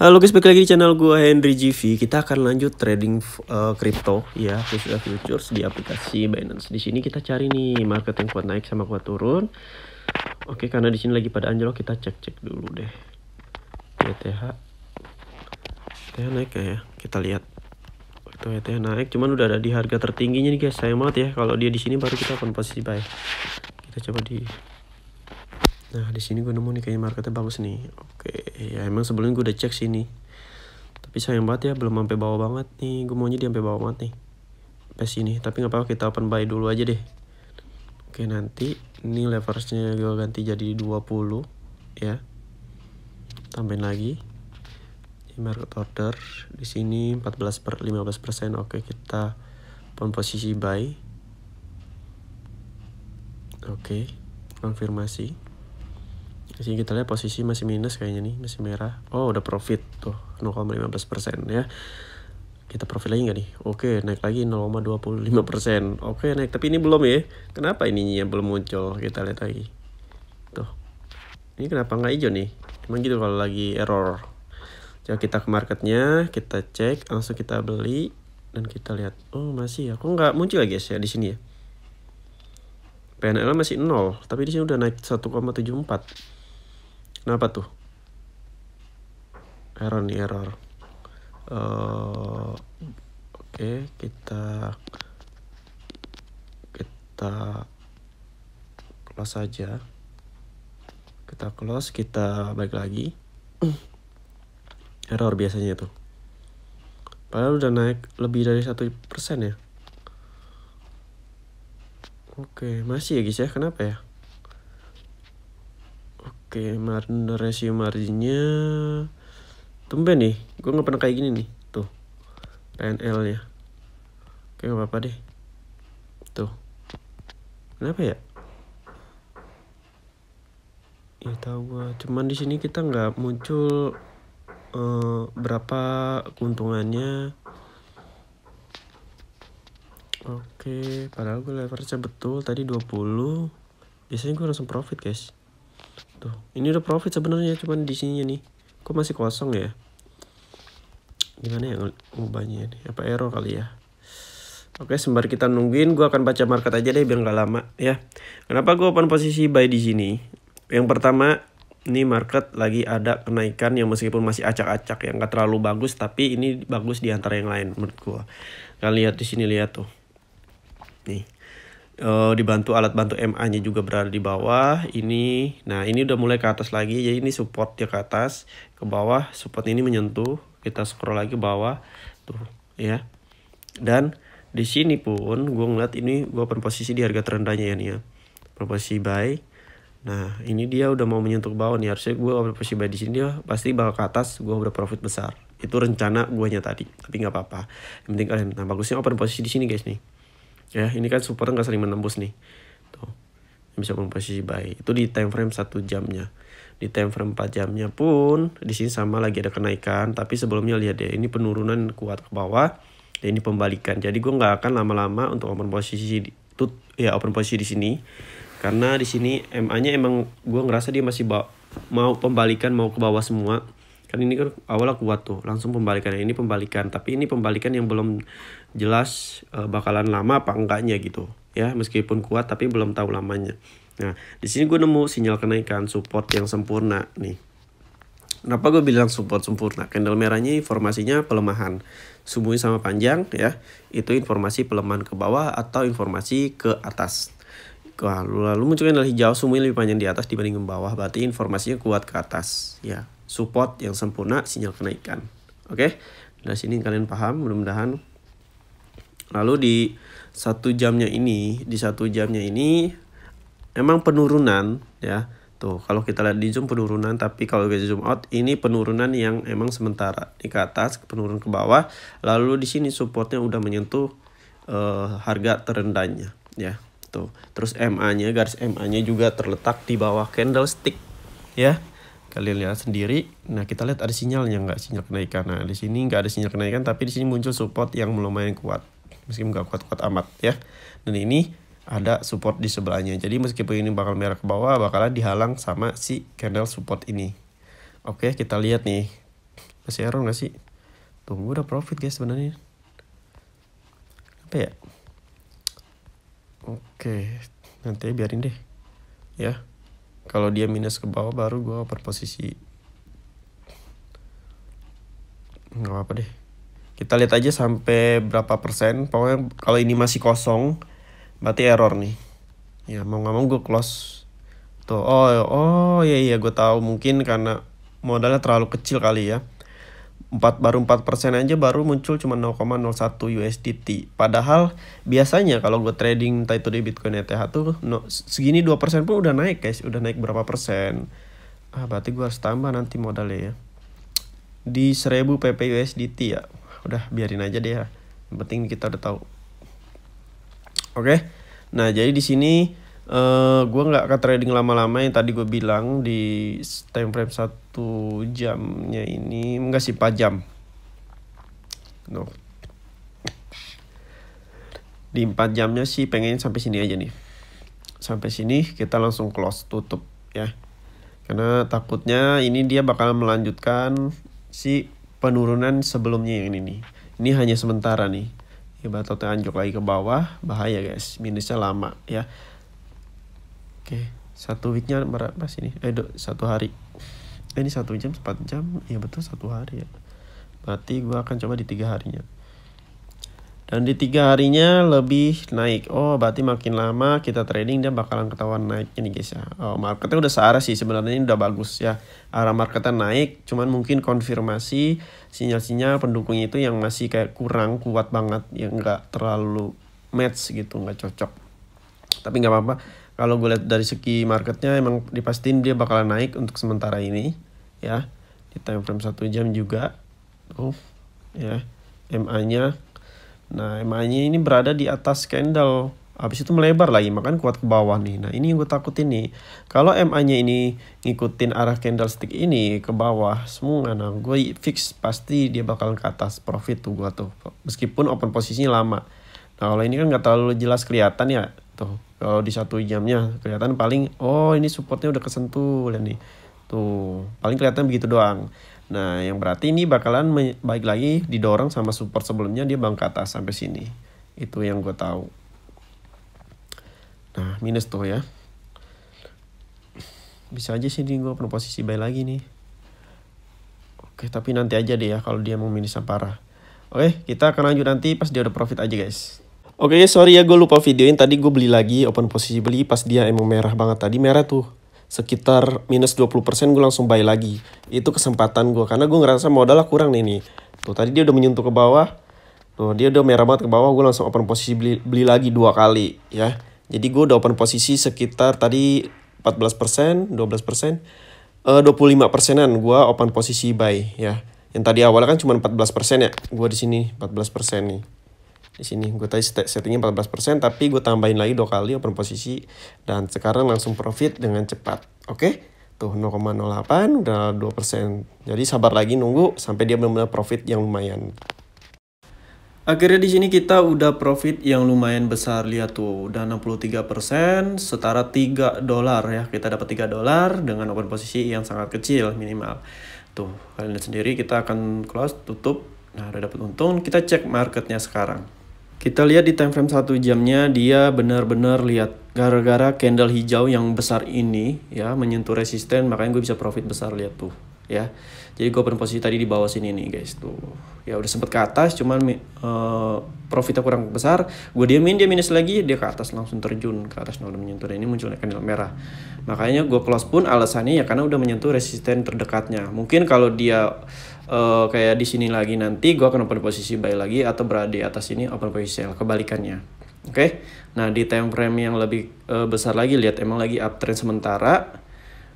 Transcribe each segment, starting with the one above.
Halo guys, balik lagi di channel gua Henry GV. Kita akan lanjut trading uh, crypto ya, khususnya futures di aplikasi Binance. Di sini kita cari nih market yang kuat naik sama kuat turun. Oke, karena di sini lagi pada anjlok, kita cek-cek dulu deh. ETH. Ya, ETH naik ya? Kita lihat. Itu ETH naik, cuman udah ada di harga tertingginya nih guys. Sayang banget ya kalau dia di sini baru kita akan posisi buy. Kita coba di Nah, di sini gue nemu nih kayaknya marketnya bagus nih. Oke, ya emang sebelumnya gue udah cek sini. Tapi sayang banget ya, belum sampai bawah banget nih. Gue maunya dia sampai bawah banget nih. Sampai sini, tapi nggak apa-apa kita open buy dulu aja deh. Oke, nanti ini leversnya gue ganti jadi 20 ya. Tambahin lagi. Di market order di sini 14 per 15 persen. Oke, kita open posisi buy. Oke, konfirmasi. Di sini kita lihat posisi masih minus kayaknya nih, masih merah. Oh, udah profit tuh, 0,15% ya. Kita profit lagi nggak nih? Oke, naik lagi 0,25%. Oke, naik. Tapi ini belum ya. Kenapa ininya belum muncul? Kita lihat lagi. Tuh. Ini kenapa nggak hijau nih? Emang gitu kalau lagi error. Coba kita ke marketnya, kita cek, langsung kita beli dan kita lihat. Oh, masih ya. Kok nggak muncul ya guys ya di sini ya? PNL masih nol, tapi di sini udah naik 1,74. Kenapa tuh? Error nih error. Uh, Oke okay, kita kita close aja Kita close, kita balik lagi. error biasanya tuh. Padahal udah naik lebih dari satu persen ya. Oke, okay, masih ya guys ya. Kenapa ya? Oke, margin rasio marginnya tumben nih. Gue nggak pernah kayak gini nih. Tuh. PNL-nya. Oke, nggak apa-apa deh. Tuh. Kenapa ya? Ya tahu gue. cuman di sini kita nggak muncul uh, berapa keuntungannya. Oke, padahal gue leverage betul tadi 20. Biasanya gue langsung profit, guys. Tuh, gitu. ini udah profit sebenarnya cuman di sini nih. Kok masih kosong ya? Gimana ya ngubahnya nih? Apa error kali ya? Oke, sembari kita nungguin, gue akan baca market aja deh biar nggak lama ya. Kenapa gue open posisi buy di sini? Yang pertama, ini market lagi ada kenaikan yang meskipun masih acak-acak yang nggak terlalu bagus, tapi ini bagus di antara yang lain menurut gue. Kalian lihat di sini lihat tuh. Nih, uh, dibantu alat bantu MA-nya juga berada di bawah. Ini, nah ini udah mulai ke atas lagi. Jadi ini support dia ke atas, ke bawah. Support ini menyentuh. Kita scroll lagi ke bawah, tuh, ya. Dan di sini pun gue ngeliat ini gue open posisi di harga terendahnya ya nih ya. Posisi buy. Nah ini dia udah mau menyentuh bawah nih. Harusnya gue open posisi buy di sini dia pasti bakal ke atas. Gue udah profit besar. Itu rencana nya tadi. Tapi nggak apa-apa. Yang penting kalian. Nah bagusnya open posisi di sini guys nih ya ini kan support nggak sering menembus nih tuh bisa memposisi baik itu di time frame satu jamnya di time frame 4 jamnya pun di sini sama lagi ada kenaikan tapi sebelumnya lihat deh ya, ini penurunan kuat ke bawah dan ini pembalikan jadi gue nggak akan lama-lama untuk open posisi di, tut ya open posisi di sini karena di sini MA nya emang gue ngerasa dia masih mau pembalikan mau ke bawah semua kan ini kan awalnya kuat tuh langsung pembalikan ini pembalikan tapi ini pembalikan yang belum jelas uh, bakalan lama apa enggaknya gitu ya meskipun kuat tapi belum tahu lamanya nah di sini gue nemu sinyal kenaikan support yang sempurna nih Kenapa gue bilang support sempurna? Candle merahnya informasinya pelemahan. Sumbunya sama panjang ya. Itu informasi pelemahan ke bawah atau informasi ke atas. Lalu, lalu muncul candle hijau sumbunya lebih panjang di atas dibanding ke bawah. Berarti informasinya kuat ke atas. Ya, support yang sempurna sinyal kenaikan. Oke, okay? dari sini kalian paham mudah-mudahan. Lalu di satu jamnya ini, di satu jamnya ini emang penurunan ya. Tuh, kalau kita lihat di zoom penurunan, tapi kalau kita zoom out ini penurunan yang emang sementara di ke atas, penurunan ke bawah. Lalu di sini supportnya udah menyentuh uh, harga terendahnya ya. Tuh, terus MA-nya garis MA-nya juga terletak di bawah candlestick ya kalian lihat sendiri. Nah, kita lihat ada sinyalnya nggak sinyal kenaikan. Nah, di sini nggak ada sinyal kenaikan, tapi di sini muncul support yang lumayan kuat. Meskipun nggak kuat-kuat amat ya. Dan ini ada support di sebelahnya. Jadi meskipun ini bakal merah ke bawah, bakalan dihalang sama si candle support ini. Oke, kita lihat nih. Masih error nggak sih? Tunggu udah profit guys sebenarnya. Apa ya? Oke, nanti biarin deh. Ya kalau dia minus ke bawah baru gue oper posisi nggak apa deh kita lihat aja sampai berapa persen pokoknya kalau ini masih kosong berarti error nih ya mau nggak mau gue close tuh oh oh ya iya, iya gue tahu mungkin karena modalnya terlalu kecil kali ya 4 baru 4 persen aja baru muncul cuma 0,01 USDT. Padahal biasanya kalau gue trading entah itu di Bitcoin ETH tuh no, segini 2 persen pun udah naik guys, udah naik berapa persen. Ah berarti gue harus tambah nanti modalnya ya. Di 1000 PP USDT ya. Udah biarin aja deh ya. Yang penting kita udah tahu. Oke. Okay? Nah, jadi di sini uh, eh, gue nggak akan trading lama-lama yang tadi gue bilang di time frame satu jamnya ini enggak sih 4 jam no di 4 jamnya sih pengen sampai sini aja nih sampai sini kita langsung close tutup ya karena takutnya ini dia bakal melanjutkan si penurunan sebelumnya yang ini nih ini hanya sementara nih ibaratnya anjlok lagi ke bawah bahaya guys minusnya lama ya okay. satu weeknya berapa sih ini eh do, satu hari eh, ini satu jam empat jam Iya betul satu hari ya berarti gue akan coba di tiga harinya dan di tiga harinya lebih naik oh berarti makin lama kita trading dia bakalan ketahuan naiknya nih guys ya oh, marketnya udah searah sih sebenarnya ini udah bagus ya arah marketnya naik cuman mungkin konfirmasi sinyal-sinyal pendukung itu yang masih kayak kurang kuat banget yang nggak terlalu match gitu nggak cocok tapi nggak apa-apa kalau gue lihat dari segi marketnya emang dipastiin dia bakalan naik untuk sementara ini ya di time frame satu jam juga oh ya MA nya nah MA nya ini berada di atas candle habis itu melebar lagi makan kuat ke bawah nih nah ini yang gue takutin nih kalau MA nya ini ngikutin arah candlestick ini ke bawah semua nah gue fix pasti dia bakalan ke atas profit tuh gue tuh meskipun open posisinya lama nah kalau ini kan nggak terlalu jelas kelihatan ya tuh gitu. kalau di satu jamnya kelihatan paling oh ini supportnya udah kesentuh dan nih tuh paling kelihatan begitu doang nah yang berarti ini bakalan baik lagi didorong sama support sebelumnya dia bang ke atas sampai sini itu yang gue tahu nah minus tuh ya bisa aja sih nih gue penuh posisi buy lagi nih oke tapi nanti aja deh ya kalau dia mau minus parah oke kita akan lanjut nanti pas dia udah profit aja guys Oke okay, ya, sorry ya gue lupa videoin tadi gue beli lagi open posisi beli pas dia emang merah banget tadi merah tuh sekitar minus 20% gue langsung buy lagi itu kesempatan gue karena gue ngerasa modal kurang nih nih tuh tadi dia udah menyentuh ke bawah tuh dia udah merah banget ke bawah gue langsung open posisi beli beli lagi dua kali ya jadi gue udah open posisi sekitar tadi 14% 12% eh, 25 persenan gue open posisi buy ya yang tadi awalnya kan cuma 14 persen ya gue di sini 14 persen nih di sini gue tadi settingnya 14% tapi gue tambahin lagi dua kali open posisi dan sekarang langsung profit dengan cepat oke okay? tuh 0,08 udah 2% jadi sabar lagi nunggu sampai dia benar-benar profit yang lumayan Akhirnya di sini kita udah profit yang lumayan besar lihat tuh udah 63% setara 3 dolar ya kita dapat 3 dolar dengan open posisi yang sangat kecil minimal tuh kalian lihat sendiri kita akan close tutup nah udah dapat untung kita cek marketnya sekarang kita lihat di time frame 1 jamnya dia benar-benar lihat gara-gara candle hijau yang besar ini ya menyentuh resisten makanya gue bisa profit besar lihat tuh ya. Jadi gue open posisi tadi di bawah sini nih guys tuh. Ya udah sempet ke atas cuman uh, profitnya kurang besar. Gue diamin dia minus lagi dia ke atas langsung terjun ke atas nol nah, menyentuh ini munculnya candle merah. Makanya gue close pun alasannya ya karena udah menyentuh resisten terdekatnya. Mungkin kalau dia uh, kayak di sini lagi nanti gue akan open posisi buy lagi atau berada di atas ini open posisi sell kebalikannya oke okay? nah di time frame yang lebih uh, besar lagi lihat emang lagi uptrend sementara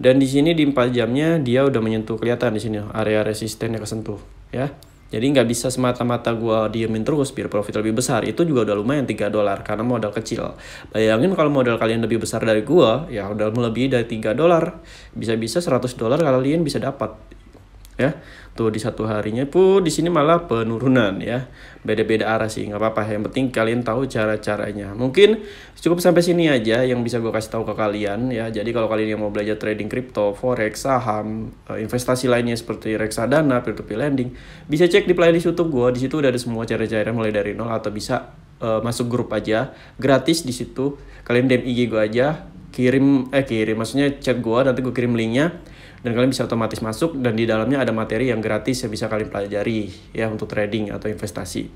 dan di sini di 4 jamnya dia udah menyentuh kelihatan di sini area resisten yang kesentuh ya jadi nggak bisa semata-mata gue diemin terus biar profit lebih besar. Itu juga udah lumayan 3 dolar karena modal kecil. Bayangin kalau modal kalian lebih besar dari gue, ya udah melebihi dari 3 dolar. Bisa-bisa 100 dolar kalian bisa dapat ya tuh di satu harinya pun di sini malah penurunan ya beda-beda arah sih nggak apa-apa yang penting kalian tahu cara-caranya mungkin cukup sampai sini aja yang bisa gue kasih tahu ke kalian ya jadi kalau kalian yang mau belajar trading crypto forex saham eh, investasi lainnya seperti reksadana peer to peer lending bisa cek di playlist YouTube gue di situ udah ada semua cara-cara mulai dari nol atau bisa uh, masuk grup aja gratis di situ kalian DM IG gue aja kirim eh kirim maksudnya chat gue nanti gue kirim linknya dan kalian bisa otomatis masuk dan di dalamnya ada materi yang gratis yang bisa kalian pelajari ya untuk trading atau investasi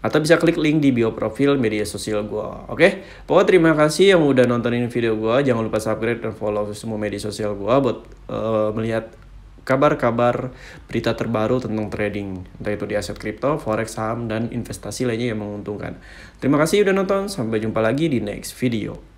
atau bisa klik link di bio profil media sosial gue. Oke, okay? pokoknya terima kasih yang udah nontonin video gue. Jangan lupa subscribe dan follow semua media sosial gue buat uh, melihat kabar-kabar berita terbaru tentang trading, entah itu di aset kripto, forex, saham, dan investasi lainnya yang menguntungkan. Terima kasih udah nonton, sampai jumpa lagi di next video.